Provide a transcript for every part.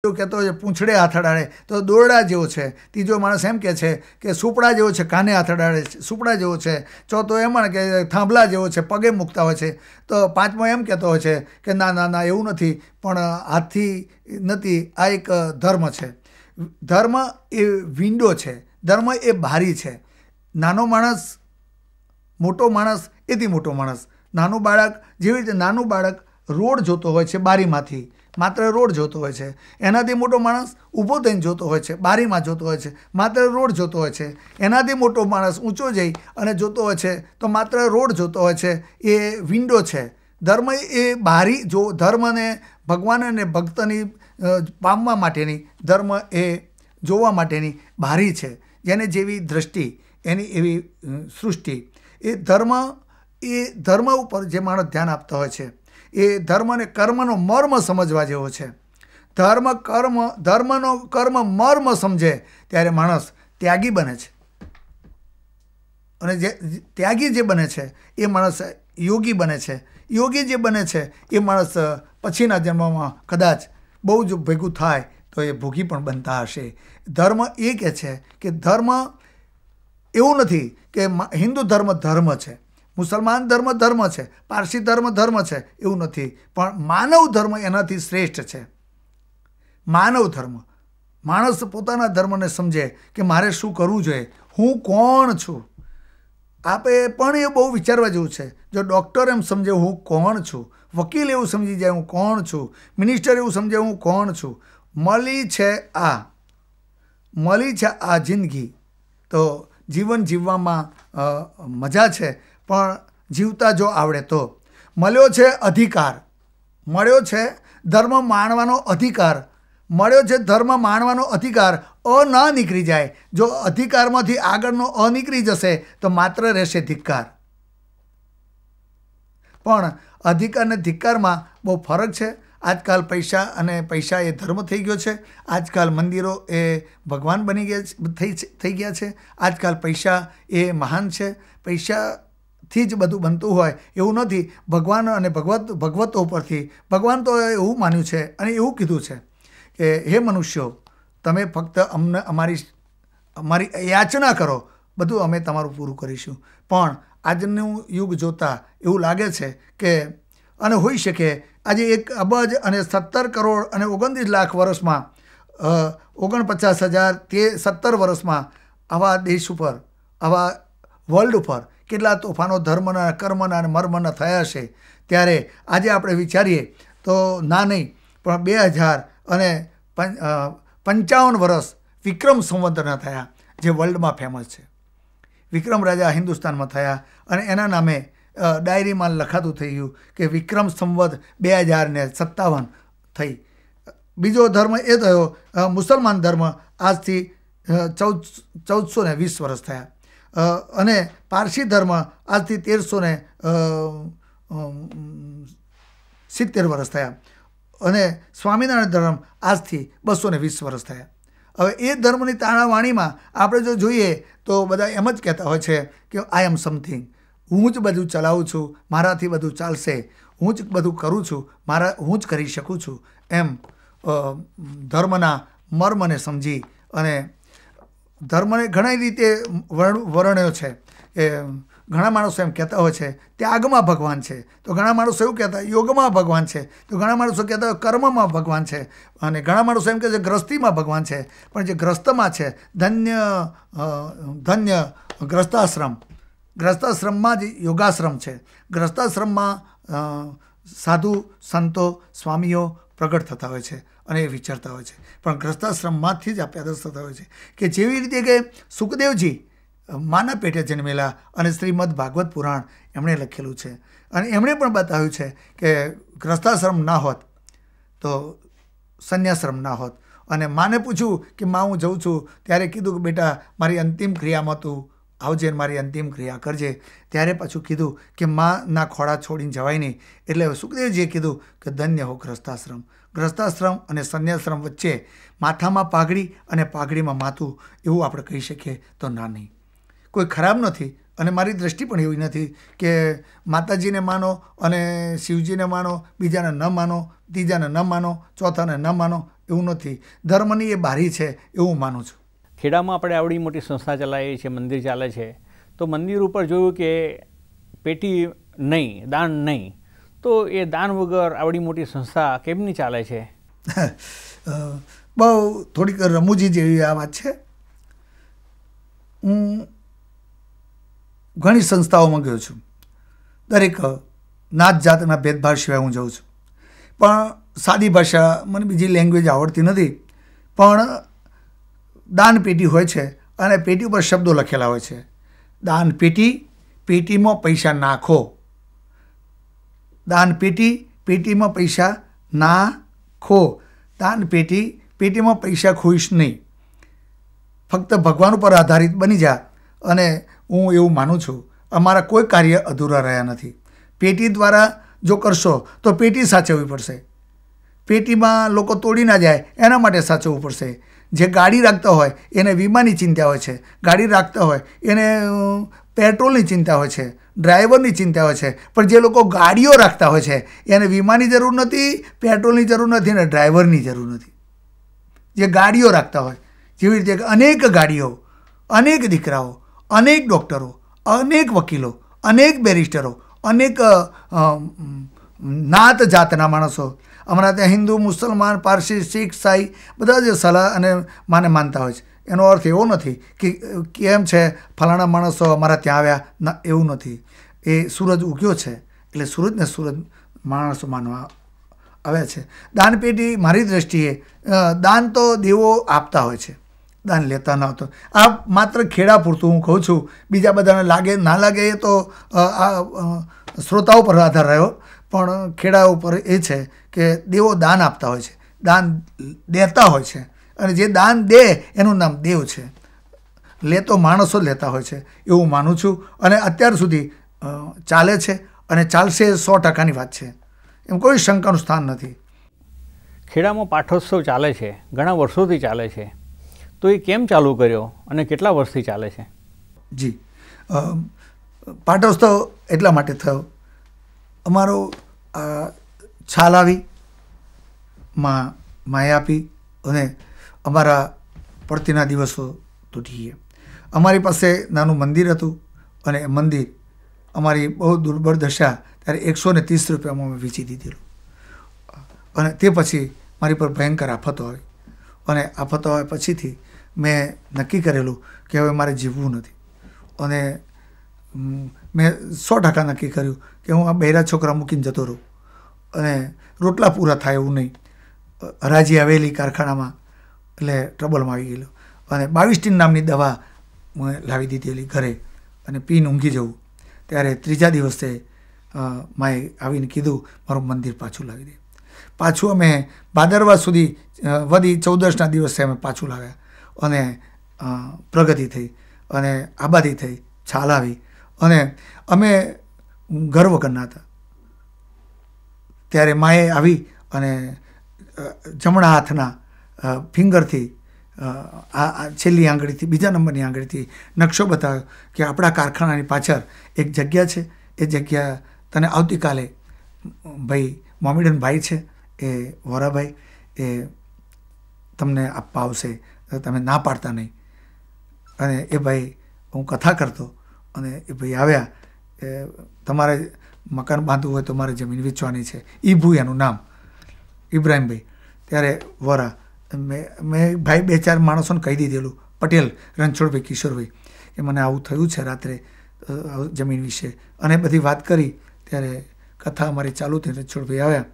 બીજો કહેતો છે પૂંછડે હાથડાડે તો દોરડા જેવો છે ત્રીજો માણસ એમ કહે છે કે સુપડા જેવો છે કાને હાથડાડે છે સુપડા જેવો છે ચોથો એમ કે થાંભલા જેવો છે પગે મૂકતા હોય છે તો પાંચમો એમ કહેતો હોય છે કે ના ના ના એવું નથી પણ હાથથી નથી આ એક ધર્મ છે ધર્મ એ વિન્ડો છે ધર્મ એ બારી છે નાનો માણસ મોટો માણસ એથી મોટો માણસ નાનું બાળક જેવી રીતે નાનું બાળક રોડ જોતો હોય છે બારીમાંથી માત્ર રોડ જોતો હોય છે એનાથી મોટો માણસ ઊભો થઈને જોતો હોય છે બારીમાં જોતો હોય છે માત્ર રોડ જોતો હોય છે એનાથી મોટો માણસ ઊંચો જઈ અને જોતો હોય છે તો માત્ર રોડ જોતો હોય છે એ વિન્ડો છે ધર્મ એ બારી જો ધર્મને ભગવાન અને ભક્તની પામવા માટેની ધર્મ એ જોવા માટેની બારી છે જેને જેવી દ્રષ્ટિ એની એવી સૃષ્ટિ એ ધર્મ એ ધર્મ ઉપર જે માણસ ધ્યાન આપતો હોય છે એ ધર્મ અને કર્મનો મર્મ સમજવા જેવો છે ધર્મ કર્મ ધર્મનો કર્મ મર્મ સમજે ત્યારે માણસ ત્યાગી બને છે અને જે ત્યાગી જે બને છે એ માણસ યોગી બને છે યોગી જે બને છે એ માણસ પછીના જન્મમાં કદાચ બહુ જ ભેગું થાય તો એ ભોગી પણ બનતા હશે ધર્મ એ કહે છે કે ધર્મ એવું નથી કે હિન્દુ ધર્મ ધર્મ છે મુસલમાન ધર્મ ધર્મ છે પારસી ધર્મ ધર્મ છે એવું નથી પણ માનવ ધર્મ એનાથી શ્રેષ્ઠ છે માનવ ધર્મ માણસ પોતાના ધર્મને સમજે કે મારે શું કરવું જોઈએ હું કોણ છું આપે પણ એ બહુ વિચારવા જેવું છે જો ડૉક્ટર એમ સમજે હું કોણ છું વકીલ એવું સમજી જાય હું કોણ છું મિનિસ્ટર એવું સમજે હું કોણ છું મળી છે આ મળી છે આ જિંદગી તો જીવન જીવવામાં મજા છે પણ જીવતા જો આવડે તો મળ્યો છે અધિકાર મળ્યો છે ધર્મ માણવાનો અધિકાર મળ્યો છે ધર્મ માણવાનો અધિકાર અ ન નીકળી જાય જો અધિકારમાંથી આગળનો અ નીકળી જશે તો માત્ર રહેશે ધિક્કાર પણ અધિકાર અને ધિક્કારમાં બહુ ફરક છે આજકાલ પૈસા અને પૈસા એ ધર્મ થઈ ગયો છે આજકાલ મંદિરો એ ભગવાન બની ગયા થઈ થઈ ગયા છે આજકાલ પૈસા એ મહાન છે પૈસા થી જ બધું બનતું હોય એવું નથી ભગવાન અને ભગવત ભગવતો પરથી ભગવાન તો એવું માન્યું છે અને એવું કીધું છે કે હે મનુષ્યો તમે ફક્ત અમને અમારી અમારી યાચના કરો બધું અમે તમારું પૂરું કરીશું પણ આજનું યુગ જોતાં એવું લાગે છે કે અને હોઈ શકે આજે એક અબજ અને સત્તર કરોડ અને ઓગણત્રીસ લાખ વર્ષમાં ઓગણપચાસ હજાર તે સત્તર વર્ષમાં આવા દેશ ઉપર આવા વર્લ્ડ ઉપર કેટલા તોફાનો ધર્મના કર્મના અને મર્મના થયા છે ત્યારે આજે આપણે વિચારીએ તો ના નહીં પણ બે હજાર અને પંચાવન વર્ષ વિક્રમ સંવંતરના થયા જે વર્લ્ડમાં ફેમસ છે વિક્રમ રાજા હિન્દુસ્તાનમાં થયા અને એના નામે ડાયરીમાં લખાતું થઈ ગયું કે વિક્રમ સંવત બે હજાર ને સત્તાવન થઈ બીજો ધર્મ એ થયો મુસલમાન ધર્મ આજથી ચૌદ ચૌદસો ને વીસ વર્ષ થયા અને પારસી ધર્મ આજથી તેરસો ને સિત્તેર વર્ષ થયા અને સ્વામિનારાયણ ધર્મ આજથી બસો ને વીસ વર્ષ થયા હવે એ ધર્મની તાણાવાણીમાં આપણે જો જોઈએ તો બધા એમ જ કહેતા હોય છે કે આઈ એમ સમથિંગ હું જ બધું ચલાવું છું મારાથી બધું ચાલશે હું જ બધું કરું છું મારા હું જ કરી શકું છું એમ ધર્મના મર્મને સમજી અને ધર્મને ઘણી રીતે વર્ણ્યો છે એ ઘણા માણસો એમ કહેતા હોય છે તે આગમાં ભગવાન છે તો ઘણા માણસો એવું કહેતા યોગમાં ભગવાન છે તો ઘણા માણસો કહેતા હોય કર્મમાં ભગવાન છે અને ઘણા માણસો એમ કહે છે ગ્રસ્તીમાં ભગવાન છે પણ જે ગ્રસ્તમાં છે ધન્ય ધન્ય ગ્રસ્તાશ્રમ ગ્રસ્તાશ્રમમાં જ યોગાશ્રમ છે ગ્રસ્તાશ્રમમાં સાધુ સંતો સ્વામીઓ પ્રગટ થતા હોય છે અને એ વિચારતા હોય છે પણ ગ્રસ્તાશ્રમમાંથી જ આ પેદાસ્થ થયો છે કે જેવી રીતે કે સુખદેવજી માના પેટે જન્મેલા અને શ્રીમદ ભાગવત પુરાણ એમણે લખેલું છે અને એમણે પણ બતાવ્યું છે કે ગ્રસ્તાશ્રમ ના હોત તો સંન્યાશ્રમ ના હોત અને માને પૂછ્યું કે માં હું જઉં છું ત્યારે કીધું કે બેટા મારી અંતિમ ક્રિયામાં તું આવજે મારી અંતિમ ક્રિયા કરજે ત્યારે પાછું કીધું કે માના ખોળા છોડીને જવાય નહીં એટલે સુખદેવજીએ કીધું કે ધન્ય હો ગ્રસ્તાશ્રમ ગ્રસ્તાશ્રમ અને સંન્યાશ્રમ વચ્ચે માથામાં પાઘડી અને પાઘડીમાં માથું એવું આપણે કહી શકીએ તો ના નહીં કોઈ ખરાબ નથી અને મારી દ્રષ્ટિ પણ એવી નથી કે માતાજીને માનો અને શિવજીને માનો બીજાને ન માનો ત્રીજાને ન માનો ચોથાને ન માનો એવું નથી ધર્મની એ બારી છે એવું માનું છું ખેડામાં આપણે આવડી મોટી સંસ્થા ચલાવીએ છીએ મંદિર ચાલે છે તો મંદિર ઉપર જોયું કે પેટી નહીં દાન નહીં તો એ દાન વગર આવડી મોટી સંસ્થા કેમની ચાલે છે બહુ થોડીક રમૂજી જેવી આ વાત છે હું ઘણી સંસ્થાઓમાં ગયો છું દરેક નાત જાતના ભેદભાવ સિવાય હું જાઉં છું પણ સાદી ભાષા મને બીજી લેંગ્વેજ આવડતી નથી પણ દાન પેટી હોય છે અને પેટી ઉપર શબ્દો લખેલા હોય છે દાન પેટી પેટીમાં પૈસા નાખો દાન પેટી પેટીમાં પૈસા ના ખો દાન પેટી પેટીમાં પૈસા ખોઈશ નહીં ફક્ત ભગવાન ઉપર આધારિત બની જા અને હું એવું માનું છું અમારા કોઈ કાર્ય અધૂરા રહ્યા નથી પેટી દ્વારા જો કરશો તો પેટી સાચવવી પડશે પેટીમાં લોકો તોડી ના જાય એના માટે સાચવવું પડશે જે ગાડી રાખતા હોય એને વીમાની ચિંતા હોય છે ગાડી રાખતા હોય એને પેટ્રોલની ચિંતા હોય છે ડ્રાઈવરની ચિંતા હોય છે પણ જે લોકો ગાડીઓ રાખતા હોય છે એને વીમાની જરૂર નથી પેટ્રોલની જરૂર નથી અને ડ્રાઈવરની જરૂર નથી જે ગાડીઓ રાખતા હોય જેવી રીતે અનેક ગાડીઓ અનેક દીકરાઓ અનેક ડૉક્ટરો અનેક વકીલો અનેક બેરિસ્ટરો અનેક નાત જાતના માણસો હમણાં ત્યાં હિન્દુ મુસલમાન પારસી શીખ સાઈ બધા જ સલાહ અને માને માનતા હોય છે એનો અર્થ એવો નથી કે કેમ છે ફલાણા માણસો અમારા ત્યાં આવ્યા ના એવું નથી એ સૂરજ ઉગ્યો છે એટલે સૂરજને સૂરજ માણસો માનવા આવે છે દાનપેટી મારી દ્રષ્ટિએ દાન તો દેવો આપતા હોય છે દાન લેતા ન હતો આ માત્ર ખેડા પૂરતું હું કહું છું બીજા બધાને લાગે ના લાગે એ તો શ્રોતાઓ પર આધાર રહ્યો પણ ખેડા ઉપર એ છે કે દેવો દાન આપતા હોય છે દાન દેતા હોય છે અને જે દાન દે એનું નામ દેવ છે લેતો માણસો લેતા હોય છે એવું માનું છું અને અત્યાર સુધી ચાલે છે અને ચાલશે સો ટકાની વાત છે એમ કોઈ શંકાનું સ્થાન નથી ખેડામાં પાઠોત્સવ ચાલે છે ઘણા વર્ષોથી ચાલે છે તો એ કેમ ચાલુ કર્યો અને કેટલા વર્ષથી ચાલે છે જી પાઠોત્સવ એટલા માટે થયો અમારો છાલાવી માં માયાપી અને અમારા પડતીના દિવસો તૂટીએ અમારી પાસે નાનું મંદિર હતું અને એ મંદિર અમારી બહુ દુર્બળ દશા ત્યારે એકસો ને ત્રીસ રૂપિયામાં અમે વેચી દીધેલું અને તે પછી મારી પર ભયંકર આફતો આવી અને આફતો આવ્યા પછીથી મેં નક્કી કરેલું કે હવે મારે જીવવું નથી અને મેં સો ટકા નક્કી કર્યું કે હું આ બહેરા છોકરા મૂકીને જતો રહું અને રોટલા પૂરા થાય એવું નહીં હરાજી હવેલી કારખાનામાં એટલે ટ્રબલમાં આવી ગયેલો અને બાવીસટીન નામની દવા લાવી દીધેલી ઘરે અને પીન ઊંઘી જવું ત્યારે ત્રીજા દિવસે માએ આવીને કીધું મારું મંદિર પાછું લાવી દે પાછું અમે ભાદરવા સુધી વધી ચૌદસના દિવસે અમે પાછું લાવ્યા અને પ્રગતિ થઈ અને આબાદી થઈ છાલ આવી અને અમે ગર્વ કરનાર હતા ત્યારે માએ આવી અને જમણા હાથના ફિંગરથી આ છેલ્લી આંગળીથી બીજા નંબરની આંગળીથી નકશો બતાવ્યો કે આપણા કારખાનાની પાછળ એક જગ્યા છે એ જગ્યા તને આવતીકાલે ભાઈ મોમીડન ભાઈ છે એ વોરાભાઈ એ તમને આપવા આવશે તમે ના પાડતા નહીં અને એ ભાઈ હું કથા કરતો અને એ ભાઈ આવ્યા એ તમારે મકાન બાંધવું હોય તો મારે જમીન વેચવાની છે ઈભુ એનું નામ ઇબ્રાહીમભાઈ ત્યારે વોરા મેં મેં ભાઈ બે ચાર માણસોને કહી દીધેલું પટેલ રણછોડભાઈ કિશોરભાઈ કે મને આવું થયું છે રાત્રે જમીન વિશે અને બધી વાત કરી ત્યારે કથા અમારી ચાલુ થઈ રણછોડભાઈ આવ્યા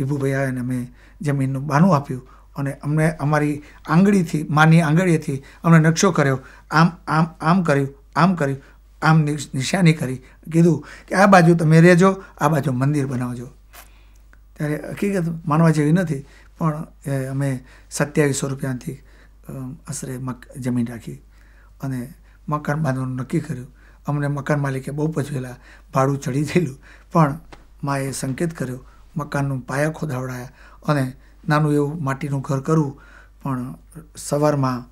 ઈભુભાઈ આવ્યા અને મેં જમીનનું બાનું આપ્યું અને અમને અમારી આંગળીથી માની આંગળીએથી અમને નકશો કર્યો આમ આમ આમ કર્યું આમ કર્યું આમ નિશાની કરી કીધું કે આ બાજુ તમે રહેજો આ બાજુ મંદિર બનાવજો ત્યારે હકીકત માનવા જેવી નથી પણ અમે સત્યાવીસો રૂપિયાથી આશરે મક જમીન રાખી અને મકાન બાંધવાનું નક્કી કર્યું અમને મકાન માલિકે બહુ પજવેલા ભાડું ચડી ગયેલું પણ માએ સંકેત કર્યો મકાનનું પાયા ખોદાવડાયા અને નાનું એવું માટીનું ઘર કરવું પણ સવારમાં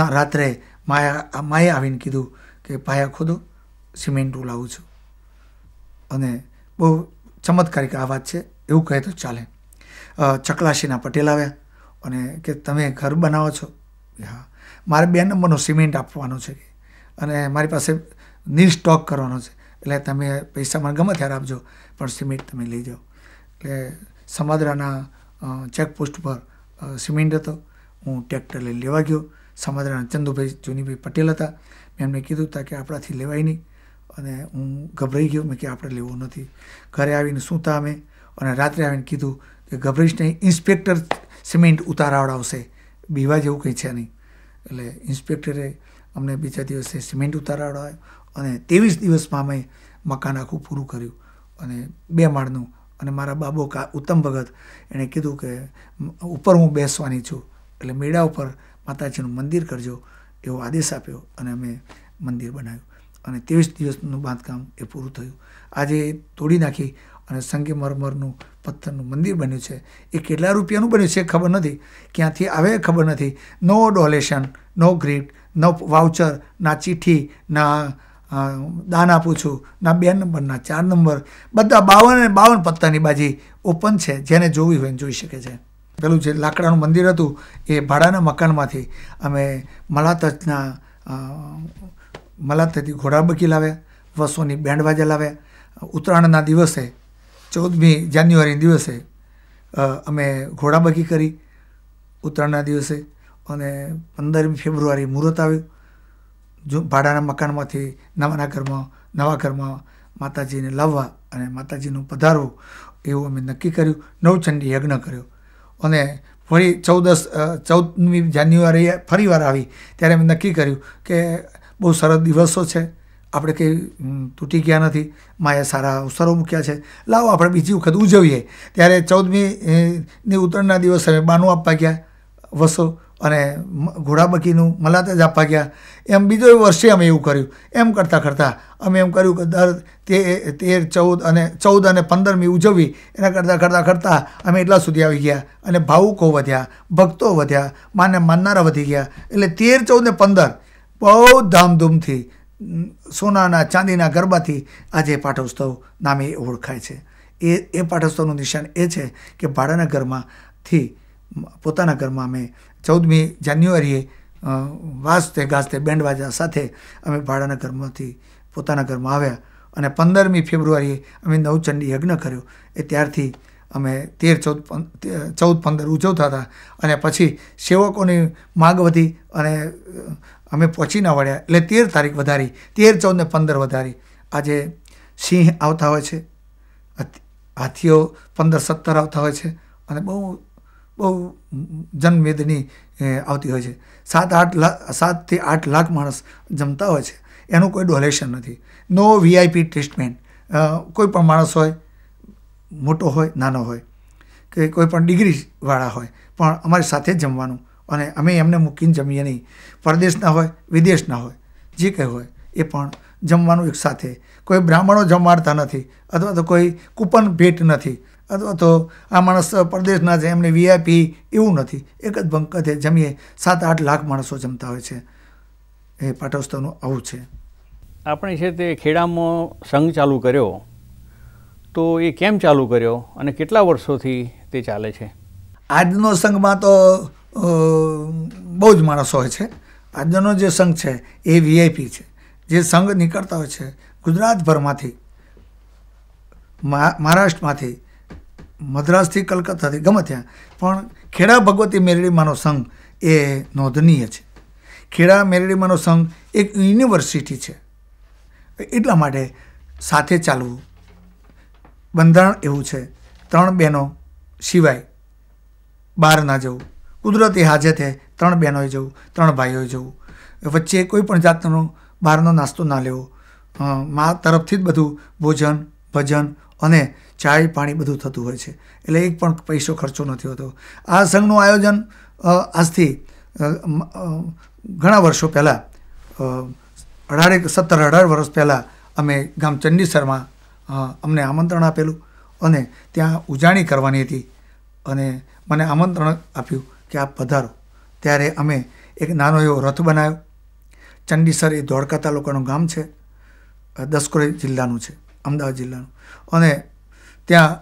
ના રાત્રે માયા માએ આવીને કીધું કે પાયા ખોદો સિમેન્ટું લાવું છું અને બહુ ચમત્કારિક આ વાત છે એવું કહે તો ચાલે ચકલાશીના પટેલ આવ્યા અને કે તમે ઘર બનાવો છો હા મારે બે નંબરનો સિમેન્ટ આપવાનો છે અને મારી પાસે નીલ સ્ટોક કરવાનો છે એટલે તમે પૈસા મને ગમે ત્યારે આપજો પણ સિમેન્ટ તમે લઈ જાઓ એટલે સમાદરાના ચેકપોસ્ટ પર સિમેન્ટ હતો હું ટ્રેક્ટર લઈ લેવા ગયો સમાદરાના ચંદુભાઈ જુનીભાઈ પટેલ હતા મેં એમને કીધું હતા કે આપણાથી લેવાય નહીં અને હું ગભરાઈ ગયો મેં કે આપણે લેવું નથી ઘરે આવીને સૂતા અમે અને રાત્રે આવીને કીધું કે ગભરીશને ઇન્સ્પેક્ટર સિમેન્ટ ઉતારાવડાવશે બીવા જેવું કંઈ છે નહીં એટલે ઇન્સ્પેક્ટરે અમને બીજા દિવસે સિમેન્ટ ઉતારાવડાવ્યો અને ત્રેવીસ દિવસમાં અમે મકાન આખું પૂરું કર્યું અને બે માળનું અને મારા બાબો કા ઉત્તમ ભગત એણે કીધું કે ઉપર હું બેસવાની છું એટલે મેળા ઉપર માતાજીનું મંદિર કરજો એવો આદેશ આપ્યો અને અમે મંદિર બનાવ્યું અને ત્રેવીસ દિવસનું બાંધકામ એ પૂરું થયું આજે તોડી નાખી અને સંગે મરમરનું પથ્થરનું મંદિર બન્યું છે એ કેટલા રૂપિયાનું બન્યું છે ખબર નથી ક્યાંથી આવે ખબર નથી નો ડોલેશન નો ગ્રીટ નો વાઉચર ના ચિઠ્ઠી ના દાન આપું છું ના બે નંબરના ચાર નંબર બધા બાવન અને બાવન પત્તાની બાજી ઓપન છે જેને જોવી હોય જોઈ શકે છે પેલું જે લાકડાનું મંદિર હતું એ ભાડાના મકાનમાંથી અમે મલાતજના મલાતથી બકી લાવ્યા વસોની બેન્ડ બાજા લાવ્યા ઉત્તરાયણના દિવસે ચૌદમી જાન્યુઆરી દિવસે અમે ઘોડાબાકી કરી ઉત્તરાયણના દિવસે અને પંદરમી ફેબ્રુઆરી મુહૂર્ત આવ્યું જો ભાડાના મકાનમાંથી નવાના ઘરમાં નવા ઘરમાં માતાજીને લાવવા અને માતાજીનું પધારવું એવું અમે નક્કી કર્યું નવચંડી યજ્ઞ કર્યો અને ફરી ચૌદસ ચૌદમી જાન્યુઆરી ફરીવાર આવી ત્યારે અમે નક્કી કર્યું કે બહુ સરસ દિવસો છે આપણે કંઈ તૂટી ગયા નથી માએ સારા અવસરો મૂક્યા છે લાવો આપણે બીજી વખત ઉજવીએ ત્યારે ચૌદમી ની ઉત્તરાયણના દિવસે અમે બાનું આપવા ગયા વસો અને ઘોડાબકીનું મલાત જ આપવા ગયા એમ બીજો વર્ષે અમે એવું કર્યું એમ કરતાં કરતાં અમે એમ કર્યું કે દર તે તેર ચૌદ અને ચૌદ અને પંદરમી ઉજવવી એના કરતાં કરતાં કરતાં અમે એટલા સુધી આવી ગયા અને ભાવુકો વધ્યા ભક્તો વધ્યા માને માનનારા વધી ગયા એટલે તેર ચૌદ ને પંદર બહુ ધામધૂમથી સોનાના ચાંદીના ગરબાથી આજે પાઠોત્સવ નામે ઓળખાય છે એ એ પાઠોત્સવનું નિશાન એ છે કે ભાડાના ઘરમાંથી પોતાના ઘરમાં અમે ચૌદમી જાન્યુઆરીએ વાજતે ગાજતે બેન્ડ વાજા સાથે અમે ભાડાના ઘરમાંથી પોતાના ઘરમાં આવ્યા અને પંદરમી ફેબ્રુઆરીએ અમે નવચંડી યજ્ઞ કર્યો એ ત્યારથી અમે તેર ચૌદ ચૌદ પંદર ઉજવતા હતા અને પછી સેવકોની માગ વધી અને અમે પહોંચી ન વળ્યા એટલે તેર તારીખ વધારી તેર ચૌદ ને પંદર વધારી આજે સિંહ આવતા હોય છે હાથીઓ પંદર સત્તર આવતા હોય છે અને બહુ બહુ જનમેદની આવતી હોય છે સાત આઠ લાખ સાતથી આઠ લાખ માણસ જમતા હોય છે એનું કોઈ ડોનેશન નથી નો વીઆઈપી ટ્રીટમેન્ટ કોઈ પણ માણસ હોય મોટો હોય નાનો હોય કે કોઈ પણ ડિગ્રીવાળા હોય પણ અમારી સાથે જ જમવાનું અને અમે એમને મૂકીને જમીએ નહીં પરદેશના હોય વિદેશના હોય જે કંઈ હોય એ પણ જમવાનું એકસાથે કોઈ બ્રાહ્મણો જમાડતા નથી અથવા તો કોઈ કૂપન ભેટ નથી અથવા તો આ માણસ પરદેશના છે એમને વીઆઈપી એવું નથી એક જ બંકતે જમીએ સાત આઠ લાખ માણસો જમતા હોય છે એ પાટોત્સવનું આવું છે આપણે છે તે ખેડામાં સંઘ ચાલુ કર્યો તો એ કેમ ચાલુ કર્યો અને કેટલા વર્ષોથી તે ચાલે છે આજનો સંઘમાં તો બહુ જ માણસો હોય છે આજનો જે સંઘ છે એ વીઆઈપી છે જે સંઘ નીકળતા હોય છે ગુજરાતભરમાંથી મહારાષ્ટ્રમાંથી મદ્રાસથી કલકત્તાથી ગમે ત્યાં પણ ખેડા ભગવતી મેરડીમાંનો સંઘ એ નોંધનીય છે ખેડા મેરડીમાંનો સંઘ એક યુનિવર્સિટી છે એટલા માટે સાથે ચાલવું બંધારણ એવું છે ત્રણ બહેનો સિવાય બહાર ના જવું કુદરતી હાજર થાય ત્રણ બહેનોએ જવું ત્રણ ભાઈઓએ જવું વચ્ચે કોઈ પણ જાતનો બહારનો નાસ્તો ના લેવો મા તરફથી જ બધું ભોજન ભજન અને ચાય પાણી બધું થતું હોય છે એટલે એક પણ પૈસો ખર્ચો નથી હોતો આ સંઘનું આયોજન આજથી ઘણા વર્ષો પહેલાં અઢારેક સત્તર અઢાર વર્ષ પહેલાં અમે ગામ ચંડીસરમાં અમને આમંત્રણ આપેલું અને ત્યાં ઉજાણી કરવાની હતી અને મને આમંત્રણ આપ્યું કે આપ પધારો ત્યારે અમે એક નાનો એવો રથ બનાવ્યો ચંડીસર એ ધોળકા તાલુકાનું ગામ છે દસકોરી જિલ્લાનું છે અમદાવાદ જિલ્લાનું અને ત્યાં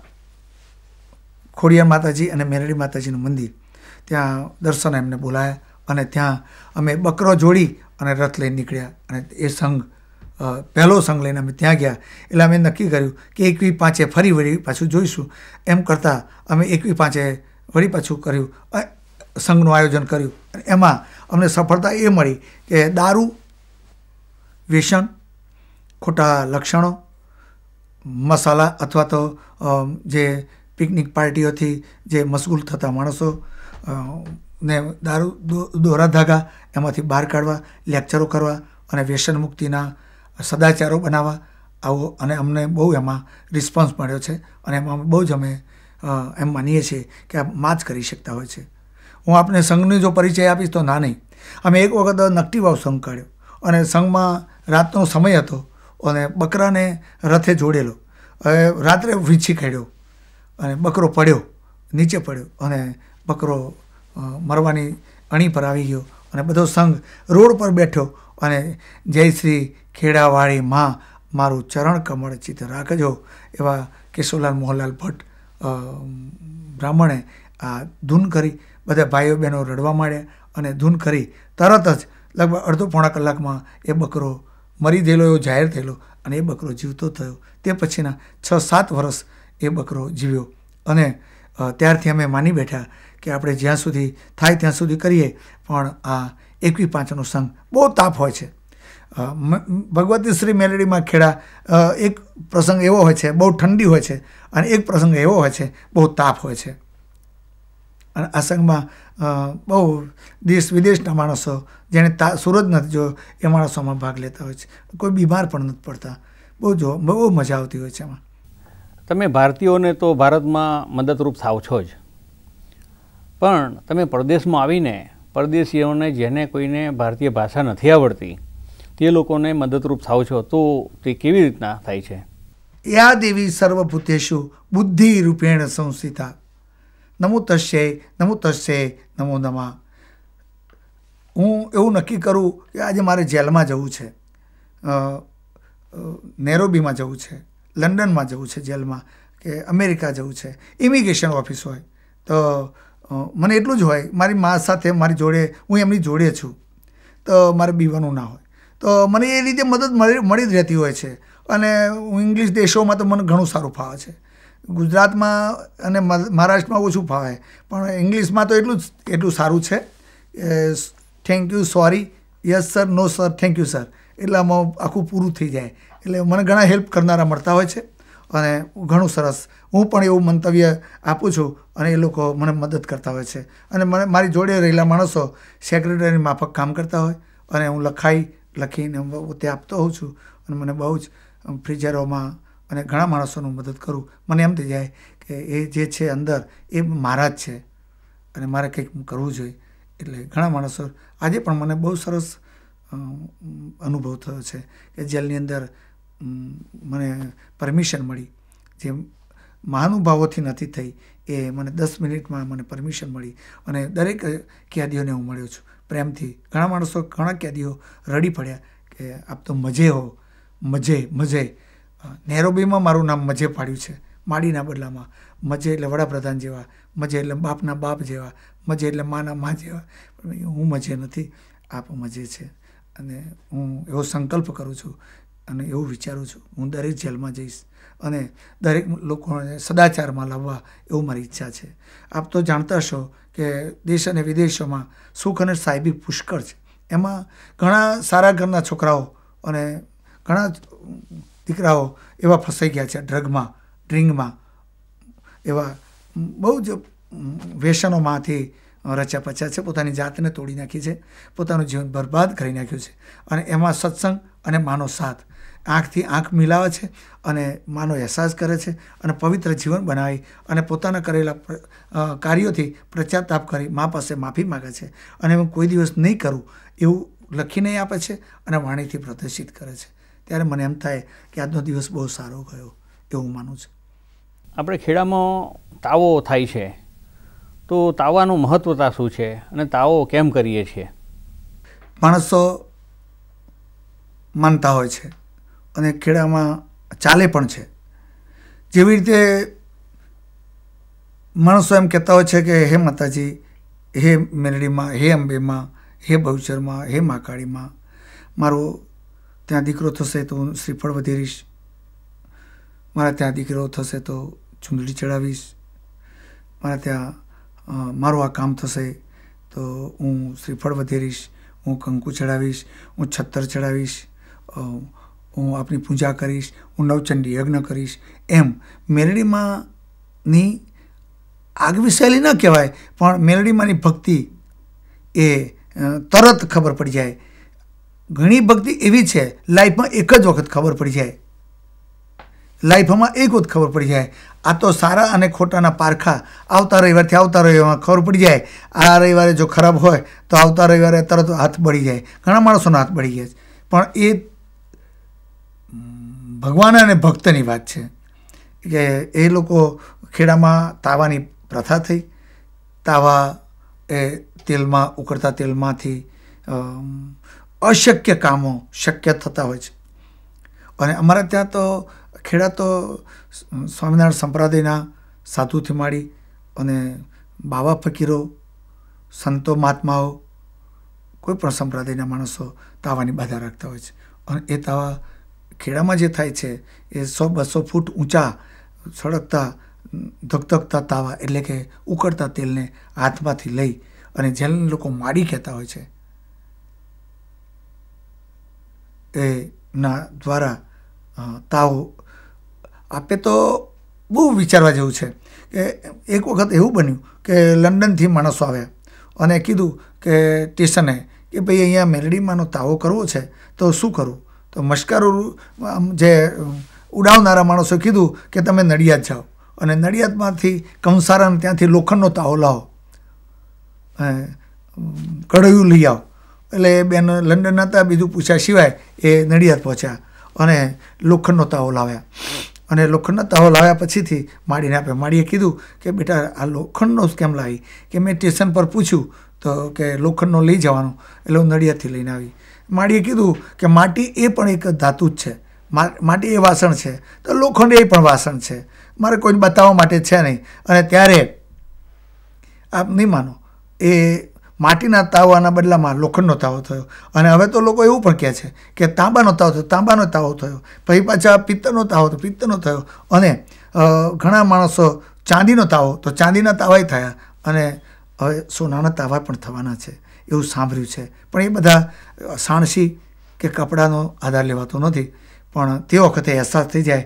ખોડિયાર માતાજી અને મેરડી માતાજીનું મંદિર ત્યાં દર્શન એમને બોલાયા અને ત્યાં અમે બકરો જોડી અને રથ લઈને નીકળ્યા અને એ સંઘ પહેલો સંઘ લઈને અમે ત્યાં ગયા એટલે અમે નક્કી કર્યું કે એકવી પાંચે ફરી વળી પાછું જોઈશું એમ કરતાં અમે એકવી પાંચે વળી પાછું કર્યું સંઘનું આયોજન કર્યું એમાં અમને સફળતા એ મળી કે દારૂ વ્યસન ખોટા લક્ષણો મસાલા અથવા તો જે પિકનિક પાર્ટીઓથી જે મશગુલ થતા માણસો ને દારૂ દોરા ધાગા એમાંથી બહાર કાઢવા લેક્ચરો કરવા અને વ્યસન મુક્તિના સદાચારો બનાવવા આવો અને અમને બહુ એમાં રિસ્પોન્સ મળ્યો છે અને એમાં બહુ જ અમે એમ માનીએ છીએ કે આ માં જ કરી શકતા હોય છે હું આપને સંઘનો જો પરિચય આપીશ તો ના નહીં અમે એક વખત નકટી વાવ સંઘ કાઢ્યો અને સંઘમાં રાતનો સમય હતો અને બકરાને રથે જોડેલો રાત્રે વીંછી ખેડ્યો અને બકરો પડ્યો નીચે પડ્યો અને બકરો મરવાની અણી પર આવી ગયો અને બધો સંઘ રોડ પર બેઠો અને જય શ્રી ખેડાવાળી માં મારું ચરણ કમળ ચિત્ત રાખજો એવા કેશવલાલ મોહનલાલ ભટ્ટ બ્રાહ્મણે આ ધૂન કરી બધા ભાઈઓ બહેનો રડવા માંડ્યા અને ધૂન કરી તરત જ લગભગ અડધો પોણા કલાકમાં એ બકરો મરી ગયેલો એવો જાહેર થયેલો અને એ બકરો જીવતો થયો તે પછીના છ સાત વર્ષ એ બકરો જીવ્યો અને ત્યારથી અમે માની બેઠા કે આપણે જ્યાં સુધી થાય ત્યાં સુધી કરીએ પણ આ એકવી પાંચનો સંઘ બહુ તાપ હોય છે ભગવતી શ્રી મેલેડીમાં ખેડા એક પ્રસંગ એવો હોય છે બહુ ઠંડી હોય છે અને એક પ્રસંગ એવો હોય છે બહુ તાપ હોય છે અને આ સંઘમાં બહુ દેશ વિદેશના માણસો જેણે તા સુરત નથી જો એ માણસોમાં ભાગ લેતા હોય છે કોઈ બીમાર પણ નથી પડતા બહુ જો બહુ મજા આવતી હોય છે એમાં તમે ભારતીયોને તો ભારતમાં મદદરૂપ થાવ છો જ પણ તમે પરદેશમાં આવીને પરદેશીઓને જેને કોઈને ભારતીય ભાષા નથી આવડતી તે લોકોને મદદરૂપ થાવ છો તો તે કેવી રીતના થાય છે યા દેવી સર્વભૂતેશુ બુદ્ધિ રૂપેણ સંસ્થિતા નમો તસ્ય નમો તસ્ય નમો નમા હું એવું નક્કી કરું કે આજે મારે જેલમાં જવું છે નેરોબીમાં જવું છે લંડનમાં જવું છે જેલમાં કે અમેરિકા જવું છે ઇમિગ્રેશન ઓફિસ હોય તો મને એટલું જ હોય મારી મા સાથે મારી જોડે હું એમની જોડે છું તો મારે બીવાનું ના હોય તો મને એ રીતે મદદ મળી મળી જ રહેતી હોય છે અને હું ઇંગ્લિશ દેશોમાં તો મને ઘણું સારું ફાવે છે ગુજરાતમાં અને મહારાષ્ટ્રમાં ઓછું ફાવે પણ ઇંગ્લિશમાં તો એટલું જ એટલું સારું છે thank you sorry yes sir no sir thank you sir એટલે આમાં આખું પૂરું થઈ જાય એટલે મને ઘણા હેલ્પ કરનારા મળતા હોય છે અને ઘણું સરસ હું પણ એવું મંતવ્ય આપું છું અને એ લોકો મને મદદ કરતા હોય છે અને મને મારી જોડે રહેલા માણસો સેક્રેટરી માફક કામ કરતા હોય અને હું લખાઈ લખીને હું તે આપતો હોઉં છું અને મને બહુ જ ફ્રીજરોમાં અને ઘણા માણસોનું મદદ કરું મને એમ થઈ જાય કે એ જે છે અંદર એ મારા જ છે અને મારે કંઈક કરવું જોઈએ એટલે ઘણા માણસો આજે પણ મને બહુ સરસ અનુભવ થયો છે કે જેલની અંદર મને પરમિશન મળી જે મહાનુભાવોથી નથી થઈ એ મને દસ મિનિટમાં મને પરમિશન મળી અને દરેક કેદીઓને હું મળ્યો છું પ્રેમથી ઘણા માણસો ઘણા કેદીઓ રડી પડ્યા કે આપ તો મજે હો મજે મજે નેરોબીમાં મારું નામ મજે પાડ્યું છે માડીના બદલામાં મજે એટલે વડાપ્રધાન જેવા મજે એટલે બાપના બાપ જેવા મજે એટલે માના મા જેવા હું મજે નથી આપ મજે છે અને હું એવો સંકલ્પ કરું છું અને એવું વિચારું છું હું દરેક જેલમાં જઈશ અને દરેક લોકોને સદાચારમાં લાવવા એવું મારી ઈચ્છા છે આપ તો જાણતા હશો કે દેશ અને વિદેશોમાં સુખ અને સાહેબી પુષ્કળ છે એમાં ઘણા સારા ઘરના છોકરાઓ અને ઘણા દીકરાઓ એવા ફસાઈ ગયા છે ડ્રગમાં ડ્રિંગમાં એવા બહુ જ વ્યસનોમાંથી રચ્યા પચ્યા છે પોતાની જાતને તોડી નાખી છે પોતાનું જીવન બરબાદ કરી નાખ્યું છે અને એમાં સત્સંગ અને માનો સાથ આંખથી આંખ મિલાવે છે અને માનો અહેસાસ કરે છે અને પવિત્ર જીવન બનાવી અને પોતાના કરેલા કાર્યોથી પ્રચાતાપ કરી મા પાસે માફી માગે છે અને હું કોઈ દિવસ નહીં કરું એવું લખીને આપે છે અને વાણીથી પ્રદર્શિત કરે છે ત્યારે મને એમ થાય કે આજનો દિવસ બહુ સારો ગયો એવું માનું છું આપણે ખેડામાં તાવો થાય છે તો તાવાનું મહત્વતા શું છે અને તાવો કેમ કરીએ છીએ માણસો માનતા હોય છે અને ખેડામાં ચાલે પણ છે જેવી રીતે માણસો એમ કહેતા હોય છે કે હે માતાજી હે મેરડીમાં હે અંબેમાં હે બહુચરમાં હે માકાળીમાં મારો ત્યાં દીકરો થશે તો હું શ્રીફળ વધેરીશ મારા ત્યાં દીકરો થશે તો ચૂંદડી ચડાવીશ મારા ત્યાં મારું આ કામ થશે તો હું શ્રીફળ વધેરીશ હું કંકુ ચડાવીશ હું છત્તર ચડાવીશ હું આપની પૂજા કરીશ હું નવચંડી યજ્ઞ કરીશ એમ મેલડીમાંની આગવી શૈલી ન કહેવાય પણ મેલડીમાંની ભક્તિ એ તરત ખબર પડી જાય ઘણી ભક્તિ એવી છે લાઈફમાં એક જ વખત ખબર પડી જાય લાઈફમાં એક વખત ખબર પડી જાય આ તો સારા અને ખોટાના પારખા આવતા રવિવારથી આવતા રવિવારમાં ખબર પડી જાય આ રવિવારે જો ખરાબ હોય તો આવતા રવિવારે તરત હાથ બળી જાય ઘણા માણસોનો હાથ બળી જાય પણ એ ભગવાન અને ભક્તની વાત છે કે એ લોકો ખેડામાં તાવાની પ્રથા થઈ તાવા એ તેલમાં ઉકળતા તેલમાંથી અશક્ય કામો શક્ય થતા હોય છે અને અમારા ત્યાં તો ખેડા તો સ્વામિનારાયણ સંપ્રદાયના સાધુથી માંડી અને બાવા ફકીરો સંતો મહાત્માઓ કોઈ પણ સંપ્રદાયના માણસો તાવાની બાધા રાખતા હોય છે અને એ તાવા ખેડામાં જે થાય છે એ સો બસો ફૂટ ઊંચા સળગતા ધકધકતા તાવા એટલે કે ઉકળતા તેલને હાથમાંથી લઈ અને જેને લોકો માડી કહેતા હોય છે ના દ્વારા તાવ આપે તો બહુ વિચારવા જેવું છે કે એક વખત એવું બન્યું કે લંડનથી માણસો આવ્યા અને કીધું કે સ્ટેશને કે ભાઈ અહીંયા મેલડીમાંનો તાવો કરવો છે તો શું કરવું તો મશ્કારો જે ઉડાવનારા માણસો કીધું કે તમે નડિયાદ જાઓ અને નડિયાદમાંથી કંસારાને ત્યાંથી લોખંડનો તાવો લાવો કઢયું લઈ આવો એટલે બેન લંડન હતા બીજું પૂછ્યા સિવાય એ નડિયાદ પહોંચ્યા અને લોખંડનો તાવો લાવ્યા અને લોખંડનો તાવો લાવ્યા પછીથી માડીને આપે માડીએ કીધું કે બેટા આ લોખંડનો જ કેમ લાવી કે મેં સ્ટેશન પર પૂછ્યું તો કે લોખંડનો લઈ જવાનું એટલે હું નડિયાદથી લઈને આવી માડીએ કીધું કે માટી એ પણ એક ધાતુ જ છે માટી એ વાસણ છે તો લોખંડ એ પણ વાસણ છે મારે કોઈ બતાવવા માટે છે નહીં અને ત્યારે આપ નહીં માનો એ માટીના તાવાના બદલામાં લોખંડનો તાવો થયો અને હવે તો લોકો એવું પણ કહે છે કે તાંબાનો તાવ થયો તાંબાનો તાવો થયો પછી પાછા પિત્તળનો તાવ તો પિત્તળનો થયો અને ઘણા માણસો ચાંદીનો તાવો તો ચાંદીના તાવાય થયા અને હવે સોનાના તાવા પણ થવાના છે એવું સાંભળ્યું છે પણ એ બધા સાણસી કે કપડાનો આધાર લેવાતો નથી પણ તે વખતે અહેસાસ થઈ જાય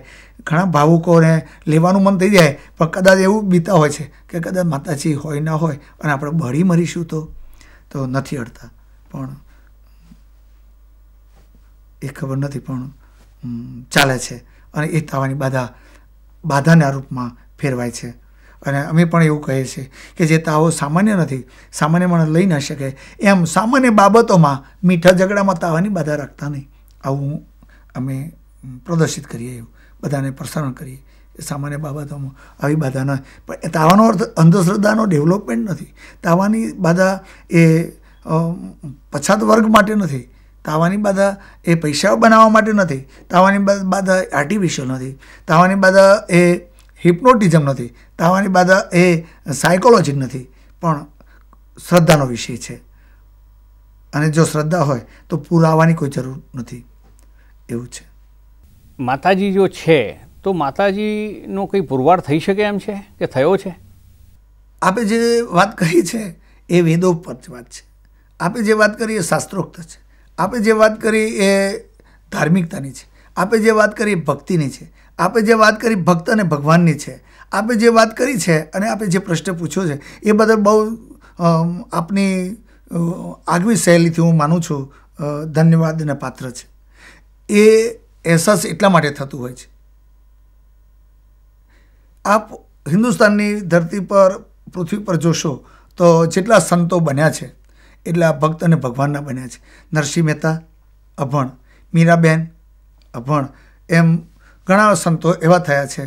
ઘણા ભાવુકોને લેવાનું મન થઈ જાય પણ કદાચ એવું બીતા હોય છે કે કદાચ માતાજી હોય ના હોય અને આપણે બળી મરીશું તો તો નથી અડતા પણ એ ખબર નથી પણ ચાલે છે અને એ તાવાની બાધા બાધાના રૂપમાં ફેરવાય છે અને અમે પણ એવું કહીએ છીએ કે જે તાવો સામાન્ય નથી સામાન્ય માણસ લઈ ન શકે એમ સામાન્ય બાબતોમાં મીઠા ઝઘડામાં તાવાની બાધા રાખતા નહીં આવું અમે પ્રદર્શિત કરીએ એવું બધાને પ્રસારણ કરીએ સામાન્ય બાબતોમાં આવી બાધાના પણ તાવાનો અર્થ અંધશ્રદ્ધાનો ડેવલપમેન્ટ નથી તાવાની બાધા એ પછાત વર્ગ માટે નથી તાવાની બાધા એ પૈસા બનાવવા માટે નથી તાવાની બાધા આર્ટિફિશિયલ નથી તાવાની બાધા એ હિપ્નોટિઝમ નથી તાવાની બાધા એ સાયકોલોજી નથી પણ શ્રદ્ધાનો વિષય છે અને જો શ્રદ્ધા હોય તો પુરાવાની કોઈ જરૂર નથી એવું છે માતાજી જો છે તો માતાજીનો કંઈ પુરવાર થઈ શકે એમ છે કે થયો છે આપે જે વાત કહી છે એ વેદો પર વાત છે આપણે જે વાત કરી એ શાસ્ત્રોક્ત છે આપણે જે વાત કરી એ ધાર્મિકતાની છે આપણે જે વાત કરી ભક્તિની છે આપણે જે વાત કરી ભક્ત અને ભગવાનની છે આપણે જે વાત કરી છે અને આપણે જે પ્રશ્ન પૂછ્યો છે એ બદલ બહુ આપની આગવી સહેલીથી હું માનું છું ધન્યવાદને પાત્ર છે એ અહેસાસ એટલા માટે થતું હોય છે આપ હિન્દુસ્તાનની ધરતી પર પૃથ્વી પર જોશો તો જેટલા સંતો બન્યા છે એટલા ભક્ત અને ભગવાનના બન્યા છે નરસિંહ મહેતા અભણ મીરાબેન અભણ એમ ઘણા સંતો એવા થયા છે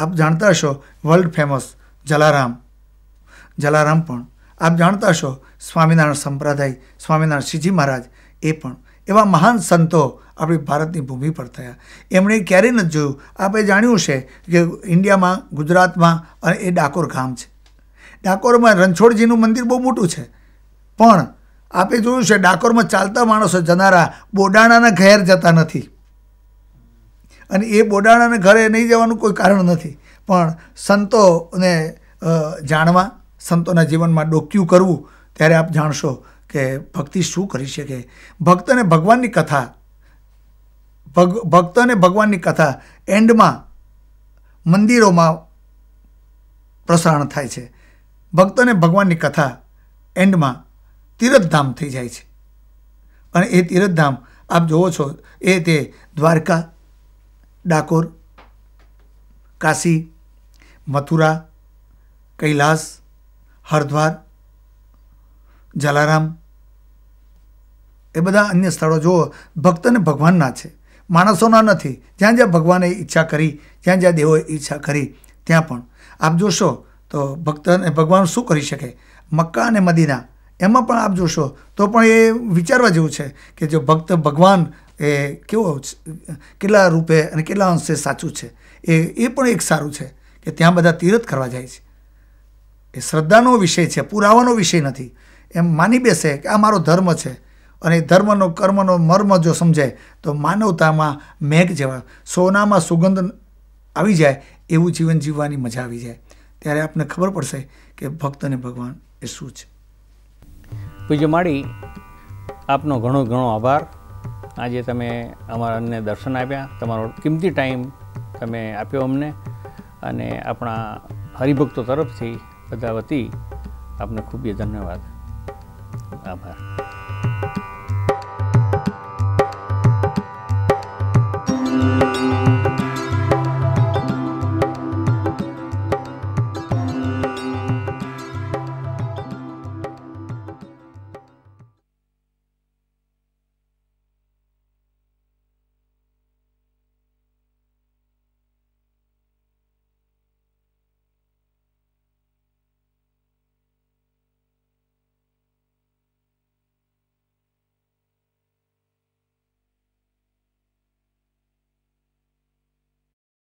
આપ જાણતા હશો વર્લ્ડ ફેમસ જલારામ જલારામ પણ આપ જાણતા હશો સ્વામિનારાયણ સંપ્રદાય સ્વામિનારાયણ શ્રીજી મહારાજ એ પણ એવા મહાન સંતો આપણી ભારતની ભૂમિ પર થયા એમણે ક્યારેય નથી જોયું આપણે જાણ્યું છે કે ઇન્ડિયામાં ગુજરાતમાં અને એ ડાકોર ગામ છે ડાકોરમાં રણછોડજીનું મંદિર બહુ મોટું છે પણ આપણે જોયું છે ડાકોરમાં ચાલતા માણસો જનારા બોડાણાના ઘેર જતા નથી અને એ બોડાણાના ઘરે નહીં જવાનું કોઈ કારણ નથી પણ સંતોને જાણવા સંતોના જીવનમાં ડોક્યું કરવું ત્યારે આપ જાણશો કે ભક્તિ શું કરી શકે ભક્ત અને ભગવાનની કથા ભગ ભક્ત અને ભગવાનની કથા એન્ડમાં મંદિરોમાં પ્રસારણ થાય છે ભક્ત અને ભગવાનની કથા એન્ડમાં તીર્થધામ થઈ જાય છે અને એ તીર્થધામ આપ જુઓ છો એ તે દ્વારકા ડાકોર કાશી મથુરા કૈલાસ હરદ્વાર જલારામ એ બધા અન્ય સ્થળો જુઓ ભક્ત અને ભગવાનના છે માણસોના નથી જ્યાં જ્યાં ભગવાને ઈચ્છા કરી જ્યાં જ્યાં દેવોએ ઈચ્છા કરી ત્યાં પણ આપ જોશો તો ભક્ત અને ભગવાન શું કરી શકે મક્કા અને મદીના એમાં પણ આપ જોશો તો પણ એ વિચારવા જેવું છે કે જો ભક્ત ભગવાન એ કેવો કેટલા રૂપે અને કેટલા અંશે સાચું છે એ એ પણ એક સારું છે કે ત્યાં બધા તીર્થ કરવા જાય છે એ શ્રદ્ધાનો વિષય છે પુરાવાનો વિષય નથી એમ માની બેસે કે આ મારો ધર્મ છે અને ધર્મનો કર્મનો મર્મ જો સમજાય તો માનવતામાં મેઘ જેવા સોનામાં સુગંધ આવી જાય એવું જીવન જીવવાની મજા આવી જાય ત્યારે આપને ખબર પડશે કે ભક્ત અને ભગવાન એ શું છે પૂજ્ય માળી આપનો ઘણો ઘણો આભાર આજે તમે અમારાને દર્શન આપ્યા તમારો કિંમતી ટાઈમ તમે આપ્યો અમને અને આપણા હરિભક્તો તરફથી બધા વતી આપને ખૂબ ધન્યવાદ આભાર